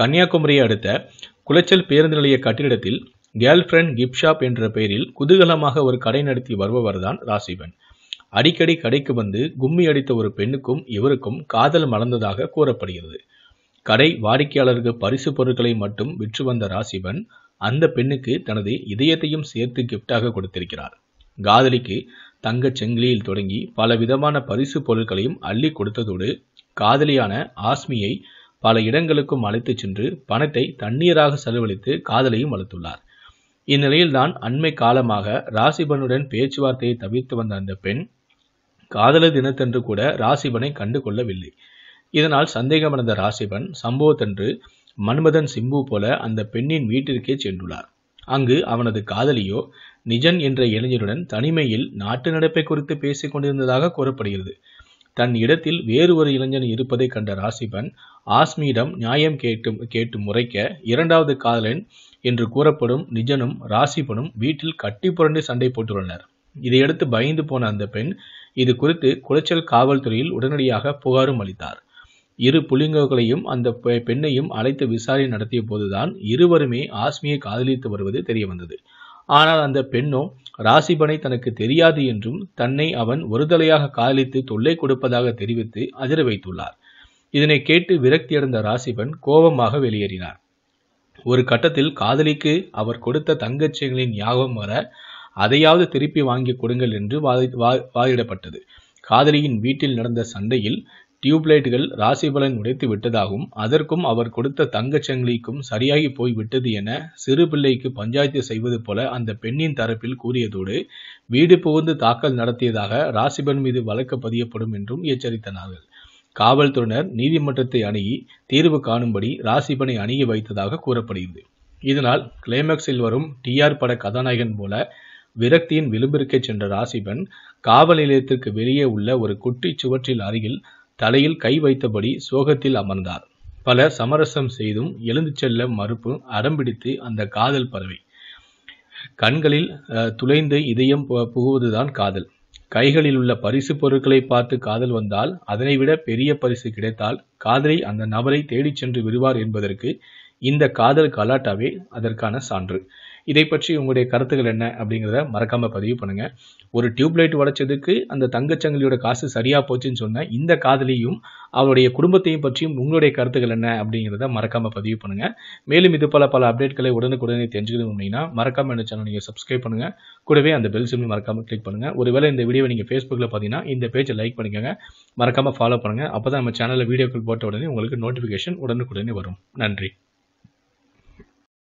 கன்னியாகுமரியை அடுத்த குளச்சல் பேருந்து நிலைய கட்டிடத்தில் கேர்ள் ஃப்ரெண்ட் ஷாப் என்ற பெயரில் குதூகலமாக ஒரு கடை நடத்தி வருபவர்தான் ராசிபன் அடிக்கடி கடைக்கு வந்து கும்மி அடித்த ஒரு பெண்ணுக்கும் இவருக்கும் காதல் மலர்ந்ததாக கூறப்படுகிறது கடை வாடிக்கையாளருக்கு பரிசு பொருட்களை மட்டும் விற்று வந்த ராசிபன் அந்த பெண்ணுக்கு தனது இதயத்தையும் சேர்த்து கிஃப்டாக கொடுத்திருக்கிறார் காதலிக்கு தங்கச் செங்கிலியில் தொடங்கி பல விதமான பரிசு பொருட்களையும் அள்ளி கொடுத்ததோடு காதலியான ஆஸ்மியை பல இடங்களுக்கும் அழைத்துச் சென்று பணத்தை தண்ணீராக செலவழித்து காதலையும் வளர்த்துள்ளார் இந்நிலையில்தான் அண்மை காலமாக ராசிபனுடன் பேச்சுவார்த்தையை தவிர்த்து வந்த அந்த பெண் காதலர் தினத்தன்று கூட ராசிபனை கண்டுகொள்ளவில்லை இதனால் சந்தேகமடைந்த ராசிபன் சம்பவத்தன்று மன்மதன் சிம்பு போல அந்த பெண்ணின் வீட்டிற்கே சென்றுள்ளார் அங்கு அவனது காதலியோ நிஜன் என்ற இளைஞருடன் தனிமையில் நாட்டு நடப்பை குறித்து பேசிக் கொண்டிருந்ததாக கூறப்படுகிறது தன் இடத்தில் வேறு ஒரு இளைஞன் இருப்பதை கண்ட ராசிபன் ஆஸ்மியிடம் நியாயம் கேட்டு கேட்டு முறைக்க இரண்டாவது காதலன் என்று கூறப்படும் நிஜனும் ராசிபனும் வீட்டில் கட்டி புரண்டு சண்டை போட்டுள்ளனர் இதையடுத்து பயந்து போன அந்த பெண் இது குறித்து குளச்சல் காவல்துறையில் உடனடியாக புகாரும் அளித்தார் இரு புலிங்கோக்களையும் அந்த பெண்ணையும் அழைத்து விசாரணை நடத்திய போதுதான் இருவருமே ஆஸ்மியை காதலித்து வருவது தெரிய வந்தது ஆனால் அந்த பெண்ணோ ராசிபனை தனக்கு தெரியாது என்றும் தன்னை அவன் ஒருதலையாக காதலித்து தொல்லை கொடுப்பதாக தெரிவித்து அதிர வைத்துள்ளார் இதனை கேட்டு விரக்தியடைந்த ராசிபன் கோபமாக வெளியேறினார் ஒரு கட்டத்தில் காதலிக்கு அவர் கொடுத்த தங்கச்சிகளின் ஞாபகம் வர அதையாவது திருப்பி வாங்கி கொடுங்கள் என்று வாதிடப்பட்டது காதலியின் வீட்டில் நடந்த சண்டையில் டியூப்லைட்டுகள் ராசிபலன் உடைத்து விட்டதாகவும் அதற்கும் அவர் கொடுத்த தங்கச் சங்கிலிக்கும் சரியாகி போய் விட்டது என சிறு பிள்ளைக்கு பஞ்சாயத்து செய்வது போல அந்த பெண்ணின் தரப்பில் கூறியதோடு வீடு புகுந்து தாக்கல் நடத்தியதாக ராசிபன் மீது வழக்கு பதியப்படும் என்றும் எச்சரித்தனார்கள் காவல்துறையினர் நீதிமன்றத்தை அணுகி தீர்வு காணும்படி ராசிபனை அணுகி வைத்ததாக கூறப்படுகிறது இதனால் கிளைமேக்ஸில் வரும் டிஆர் பட கதாநாயகன் போல விரக்தியின் விளிம்பிற்கே சென்ற ராசிபன் காவல் நிலையத்திற்கு வெளியே உள்ள ஒரு குட்டி சுவற்றில் அருகில் தலையில் கை வைத்தபடி சோகத்தில் அமர்ந்தார் பல சமரசம் செய்தும் எழுந்து செல்ல மறுப்பு அடம்பிடித்து அந்த காதல் பறவை கண்களில் துளைந்து இதயம் புகுவதுதான் காதல் கைகளில் உள்ள பரிசு பொருட்களை பார்த்து காதல் வந்தால் அதனை விட பெரிய பரிசு கிடைத்தால் காதலை அந்த நபரை தேடிச் சென்று விடுவார் என்பதற்கு இந்த காதல் கலாட்டாவே அதற்கான சான்று இதை பற்றி உங்களுடைய கருத்துக்கள் என்ன அப்படிங்கிறத மறக்காமல் பதிவு பண்ணுங்கள் ஒரு டியூப்லைட் உடைச்சதுக்கு அந்த தங்கச்சங்கிலியோட காசு சரியாக போச்சுன்னு சொன்ன இந்த காதலியும் அவருடைய குடும்பத்தையும் பற்றியும் உங்களுடைய கருத்துக்கள் என்ன அப்படிங்கிறத மறக்காமல் பதிவு பண்ணுங்கள் மேலும் இது போல பல அப்டேட்களை உடனுக்குடனே தெரிஞ்சுக்கணும் அப்படின்னா மறக்காமல் இந்த சேனல் நீங்கள் சப்ஸ்கிரைப் பண்ணுங்கள் கூடவே அந்த பெல் சிம்லையும் மறக்காமல் கிளிக் பண்ணுங்கள் ஒருவேளை இந்த வீடியோவை நீங்கள் ஃபேஸ்புக்கில் பார்த்தீங்கன்னா இந்த பேஜை லைக் பண்ணிக்கோங்க மறக்காமல் ஃபாலோ பண்ணுங்க அப்போ தான் நம்ம சேனலில் வீடியோக்கள் போட்ட உடனே உங்களுக்கு நோட்டிஃபிகேஷன் உடனுக்குடனே வரும் நன்றி